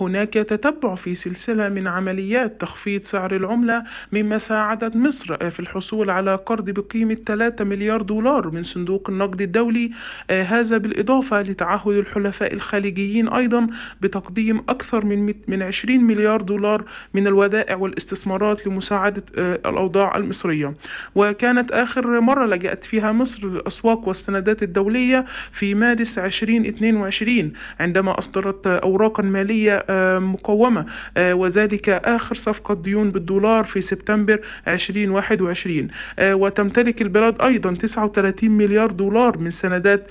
هناك تتبع في سلسلة من عمليات تخفيض سعر العملة مما ساعدت مصر في الحصول على قرض بقيمة 3 مليار دولار من صندوق النقد الدولي آه، هذا بالإضافة لتعهد الحلفاء الخليجيين أيضا بتقديم أكثر من من 20 مليار دولار من الودائع والاستثمارات لمساعدة آه، الأوضاع المصرية وكانت آخر مرة لجأت فيها مصر للأسواق والسندات الدولية في مارس 2022 عندما أصدرت أوراقا مالية آه، مقومة آه، وذلك آخر صفقة ديون بالدولار في سبتمبر 2021 آه، وتمتلك البلاد أيضا 39 مليار دولار من سندات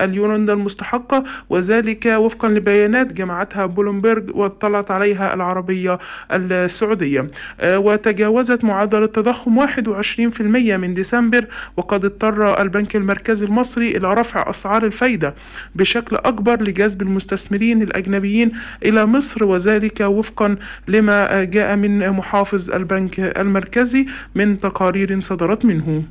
اليوناندا المستحقة وذلك وفقا لبيانات جمعتها بولومبرج واطلعت عليها العربية السعودية وتجاوزت معدل التضخم 21% من ديسمبر وقد اضطر البنك المركزي المصري إلى رفع أسعار الفايدة بشكل أكبر لجذب المستثمرين الأجنبيين إلى إلى مصر وذلك وفقا لما جاء من محافظ البنك المركزي من تقارير صدرت منه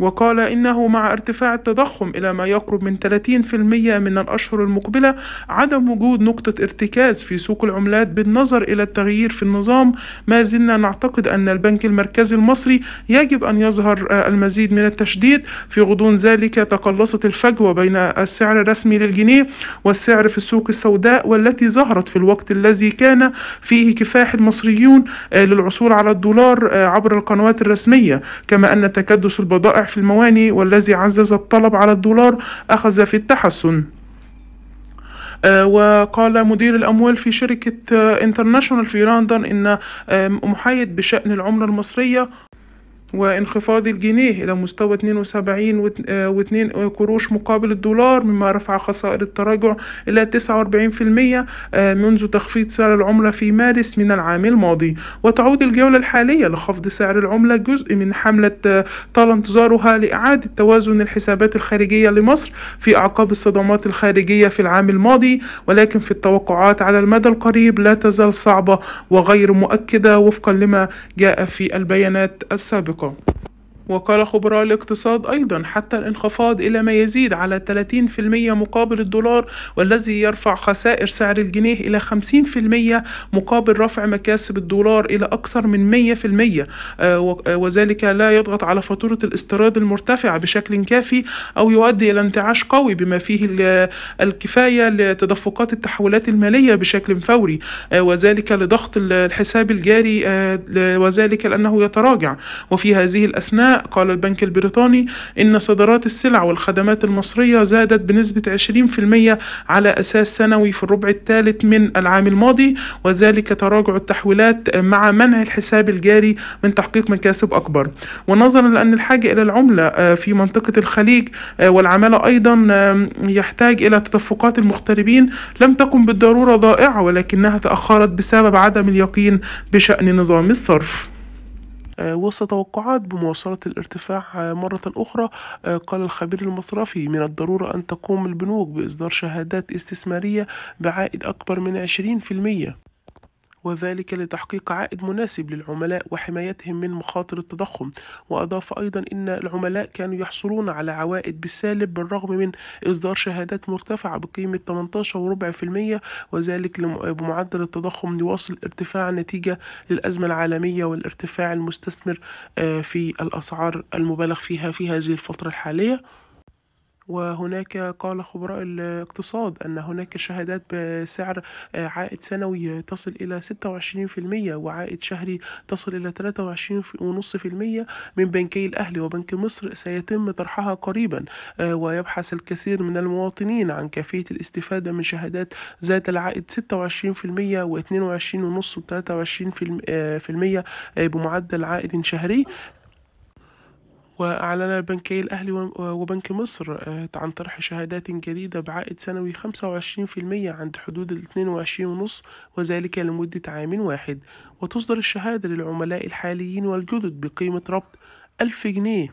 وقال إنه مع ارتفاع التضخم إلى ما يقرب من 30% من الأشهر المقبلة عدم وجود نقطة ارتكاز في سوق العملات بالنظر إلى التغيير في النظام ما زلنا نعتقد أن البنك المركزي المصري يجب أن يظهر آه، المزيد من التشديد في غضون ذلك تقلصت الفجوة بين السعر الرسمي للجنيه والسعر في السوق السوداء والتي ظهرت في الوقت الذي كان فيه كفاح المصريون آه، للعصور على الدولار آه، عبر القنوات الرسمية كما أن تكدس البضائع في الموانئ والذي عزز الطلب على الدولار أخذ في التحسن آه، وقال مدير الأموال في شركة انترناشونال آه، في لندن إن آه، محايد بشأن العملة المصرية وانخفاض الجنيه إلى مستوى 72 و2 آه، قروش مقابل الدولار مما رفع خسائر التراجع إلى 49% آه، منذ تخفيض سعر العملة في مارس من العام الماضي وتعود الجولة الحالية لخفض سعر العملة جزء من حملة آه، طال انتظارها لإعادة توازن الحسابات الخارجية لمصر في أعقاب الصدمات الخارجية في العام الماضي ولكن في التوقعات على المدى القريب لا تزال صعبة وغير مؤكدة وفقا لما جاء في البيانات السابقة com وقال خبراء الاقتصاد أيضا حتى الانخفاض إلى ما يزيد على 30% مقابل الدولار والذي يرفع خسائر سعر الجنيه إلى 50% مقابل رفع مكاسب الدولار إلى أكثر من 100% آه، آه، وذلك لا يضغط على فاتورة الاستيراد المرتفعة بشكل كافي أو يؤدي إلى انتعاش قوي بما فيه الكفاية لتدفقات التحولات المالية بشكل فوري آه، وذلك لضغط الحساب الجاري وذلك لأنه يتراجع وفي هذه الأثناء قال البنك البريطاني إن صادرات السلع والخدمات المصرية زادت بنسبة 20% على أساس سنوي في الربع الثالث من العام الماضي وذلك تراجع التحويلات مع منع الحساب الجاري من تحقيق مكاسب أكبر ونظرا لأن الحاجة إلى العملة آه، في منطقة الخليج آه، والعمالة أيضا يحتاج إلى تدفقات المغتربين لم تكن بالضرورة ضائعة ولكنها تأخرت بسبب عدم اليقين بشأن نظام الصرف آه، وسط توقعات بمواصلة الارتفاع آه، مرة أخرى آه، قال الخبير المصرفي من الضرورة أن تقوم البنوك بإصدار شهادات استثمارية بعائد أكبر من 20% وذلك لتحقيق عائد مناسب للعملاء وحمايتهم من مخاطر التضخم وأضاف أيضا أن العملاء كانوا يحصلون على عوائد بالسالب بالرغم من إصدار شهادات مرتفعة بقيمة 18.4% وذلك بمعدل التضخم يواصل ارتفاع نتيجة للأزمة العالمية والارتفاع المستثمر آه، في الأسعار المبالغ فيها في هذه الفترة الحالية وهناك قال خبراء الاقتصاد أن هناك شهادات بسعر آه، عائد سنوي تصل إلى 26% وعائد شهري تصل إلى 23.5% من بنكي الأهلي وبنك مصر سيتم طرحها قريبا آه، ويبحث الكثير من المواطنين عن كيفية الاستفادة من شهادات ذات العائد 26% و22.5 و23% بمعدل عائد شهري وأعلن بنكي الأهلي وبنك مصر آه، عن طرح شهادات جديدة بعائد سنوي 25% عند حدود ال 22.5 وذلك لمدة عام واحد وتصدر الشهادة للعملاء الحاليين والجدد بقيمة ربط 1000 جنيه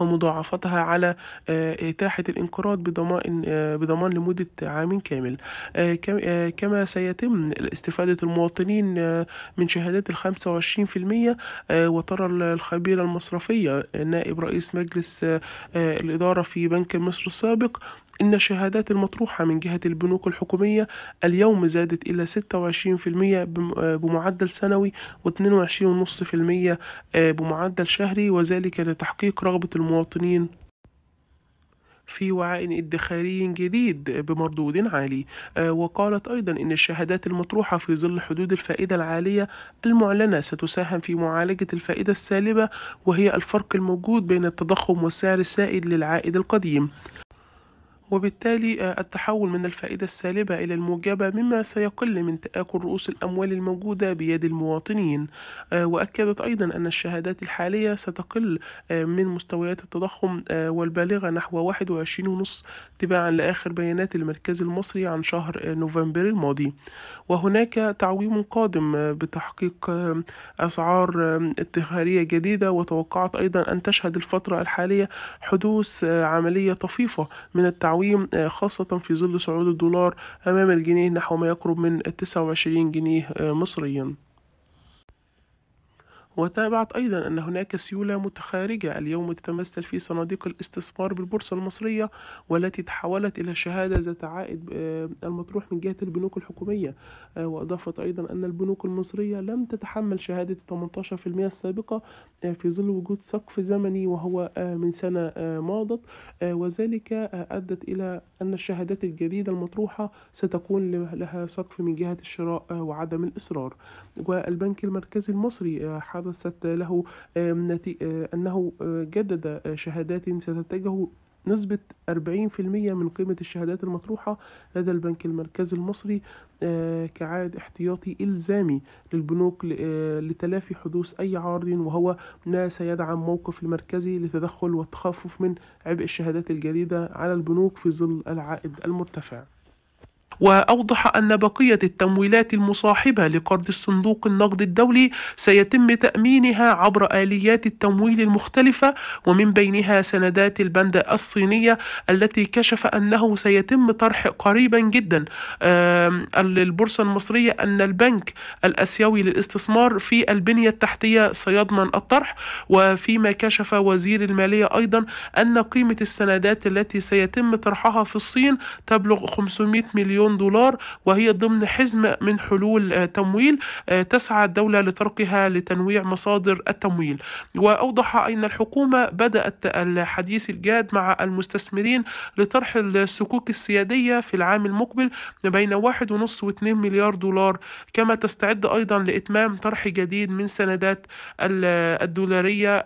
ومضاعفتها على آه، إتاحة الانقراض بضمان آه، بضمان لمدة عام كامل آه، كما سيتم استفادة المواطنين من شهادات الخمسة وعشرين في المية وترى الخبيرة المصرفية نائب رئيس مجلس الإدارة في بنك مصر السابق إن الشهادات المطروحة من جهة البنوك الحكومية اليوم زادت إلى 26% بمعدل سنوي و22.5% آه، بمعدل شهري وذلك لتحقيق رغبة المواطنين في وعاء ادخاري جديد بمردود عالي آه، وقالت أيضا أن الشهادات المطروحة في ظل حدود الفائدة العالية المعلنة ستساهم في معالجة الفائدة السالبة وهي الفرق الموجود بين التضخم والسعر السائد للعائد القديم وبالتالي آه، التحول من الفائدة السالبة إلى الموجبة مما سيقل من تآكل رؤوس الأموال الموجودة بيد المواطنين آه، وأكدت أيضا أن الشهادات الحالية ستقل آه، من مستويات التضخم والبالغة نحو 21.5 تباعا لآخر بيانات المركز المصري عن شهر نوفمبر الماضي وهناك تعويم قادم بتحقيق أسعار ادخارية جديدة وتوقعت أيضا أن تشهد الفترة الحالية حدوث عملية طفيفة من التعويم التعويم آه، خاصة في ظل صعود الدولار أمام الجنيه نحو ما يقرب من 29 جنيه آه، مصريا وتابعت أيضا أن هناك سيولة متخارجة اليوم تتمثل في صناديق الاستثمار بالبورصة المصرية والتي تحولت إلى شهادة ذات عائد آه، المطروح من جهة البنوك الحكومية آه، وأضافت أيضا أن البنوك المصرية لم تتحمل شهادة 18% السابقة آه، في ظل وجود سقف زمني وهو من سنة ماضت وذلك أدت إلى أن الشهادات الجديدة المطروحة ستكون لها سقف من جهة الشراء وعدم الإصرار والبنك المركزي المصري حدث برست له أنه جدد شهادات ستتجه نسبة 40% من قيمة الشهادات المطروحة لدى البنك المركزي المصري كعائد احتياطي إلزامي للبنوك لتلافي حدوث أي عارض وهو ما سيدعم موقف المركزي لتدخل والتخفف من عبء الشهادات الجديدة على البنوك في ظل العائد المرتفع وأوضح أن بقية التمويلات المصاحبة لقرض الصندوق النقد الدولي سيتم تأمينها عبر آليات التمويل المختلفة ومن بينها سندات البند الصينية التي كشف أنه سيتم طرح قريبا جدا البورصة المصرية أن البنك الأسيوي للاستثمار في البنية التحتية سيضمن الطرح وفيما كشف وزير المالية أيضا أن قيمة السندات التي سيتم طرحها في الصين تبلغ 500 مليون مليون دولار وهي ضمن حزم من حلول آه، تمويل آه، تسعى الدولة لتركها لتنويع مصادر التمويل وأوضح أن الحكومة بدأت الحديث الجاد مع المستثمرين لطرح الصكوك السيادية في العام المقبل بين 1.5 و2 مليار دولار كما تستعد أيضا لإتمام طرح جديد من سندات الدولارية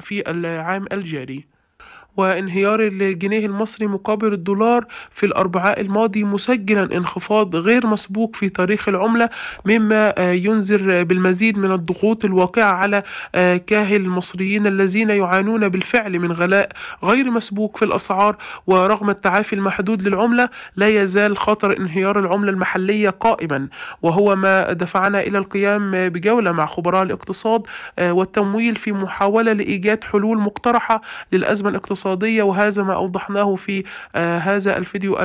في العام الجاري وانهيار الجنيه المصري مقابل الدولار في الأربعاء الماضي مسجلا انخفاض غير مسبوق في تاريخ العملة مما ينذر بالمزيد من الضغوط الواقعة على آه، كاهل المصريين الذين يعانون بالفعل من غلاء غير مسبوق في الأسعار ورغم التعافي المحدود للعملة لا يزال خطر انهيار العملة المحلية قائما وهو ما دفعنا إلى القيام بجولة مع خبراء الاقتصاد آه، والتمويل في محاولة لإيجاد حلول مقترحة للأزمة الاقتصادية الاقتصادية وهذا ما أوضحناه في آه، هذا الفيديو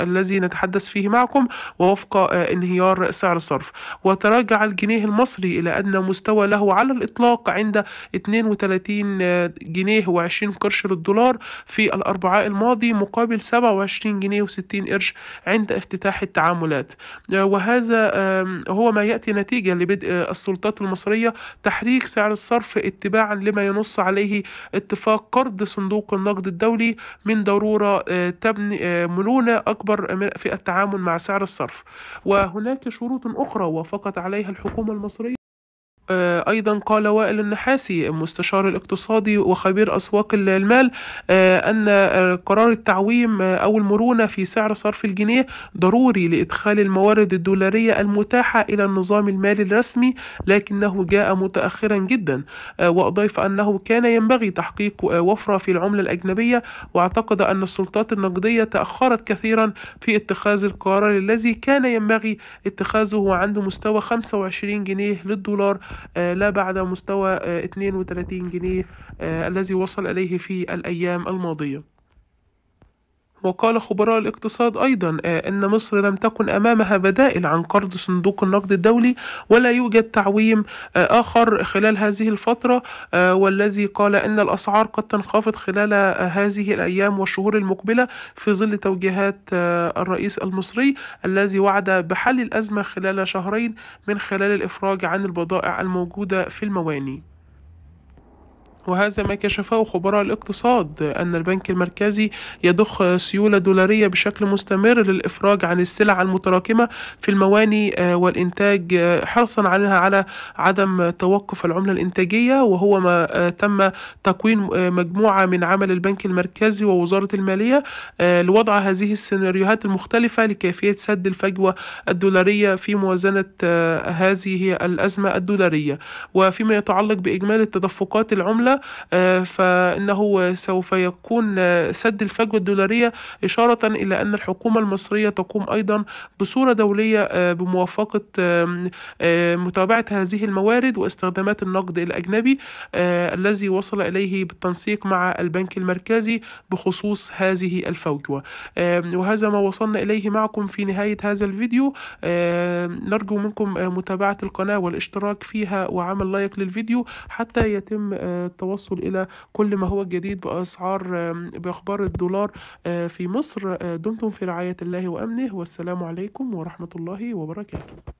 الذي نتحدث فيه معكم ووفق آه، انهيار سعر الصرف وتراجع الجنيه المصري إلى أدنى مستوى له على الإطلاق عند 32 آه، جنيه و20 قرش للدولار في الأربعاء الماضي مقابل 27 جنيه و60 قرش عند افتتاح التعاملات وهذا هو ما يأتي نتيجة لبدء السلطات المصرية تحريك سعر الصرف اتباعا لما ينص عليه اتفاق قرض صندوق صندوق النقد الدولي من ضرورة آه، تبني آه، ملونة أكبر في التعامل مع سعر الصرف وهناك شروط أخرى وافقت عليها الحكومة المصرية آه، أيضا قال وائل النحاسي المستشار الاقتصادي وخبير أسواق المال آه، أن آه، قرار التعويم أو المرونة في سعر صرف الجنيه ضروري لإدخال الموارد الدولارية المتاحة إلى النظام المالي الرسمي لكنه جاء متأخرا جدا وأضيف أنه كان ينبغي تحقيق وفرة في العملة الأجنبية واعتقد أن السلطات النقدية تأخرت كثيرا في اتخاذ القرار الذي كان ينبغي اتخاذه عند مستوى 25 جنيه للدولار آه، لا بعد مستوى 32 آه، جنيه آه، الذي وصل إليه في الأيام الماضية وقال خبراء الاقتصاد أيضا آه، أن مصر لم تكن أمامها بدائل عن قرض صندوق النقد الدولي ولا يوجد تعويم آه، آخر خلال هذه الفترة آه، والذي قال أن الأسعار قد تنخفض خلال هذه الأيام والشهور المقبلة في ظل توجيهات الرئيس المصري الذي وعد بحل الأزمة خلال شهرين من خلال الإفراج عن البضائع الموجودة في المواني وهذا ما كشفه خبراء الاقتصاد أن البنك المركزي يضخ سيولة دولارية بشكل مستمر للإفراج عن السلع المتراكمة في المواني آه، والإنتاج آه، حرصا عليها على عدم توقف العملة الإنتاجية وهو ما آه، تم تكوين مجموعة من عمل البنك المركزي ووزارة المالية لوضع هذه السيناريوهات المختلفة لكيفية سد الفجوة الدولارية في موازنة هذه الأزمة الدولارية وفيما يتعلق بإجمالي تدفقات العملة آه، فإنه سوف يكون آه، سد الفجوة الدولارية إشارة إلى أن الحكومة المصرية تقوم أيضا بصورة دولية آه، بموافقة متابعة هذه الموارد واستخدامات النقد الأجنبي الذي وصل إليه بالتنسيق مع البنك المركزي بخصوص هذه الفجوة وهذا ما وصلنا إليه معكم في نهاية هذا الفيديو نرجو منكم متابعة القناة والاشتراك فيها وعمل لايك للفيديو حتى يتم التوصل إلى كل ما هو جديد بأسعار بأخبار الدولار آه، في مصر آه، دمتم في رعاية الله وأمنه والسلام عليكم ورحمة الله وبركاته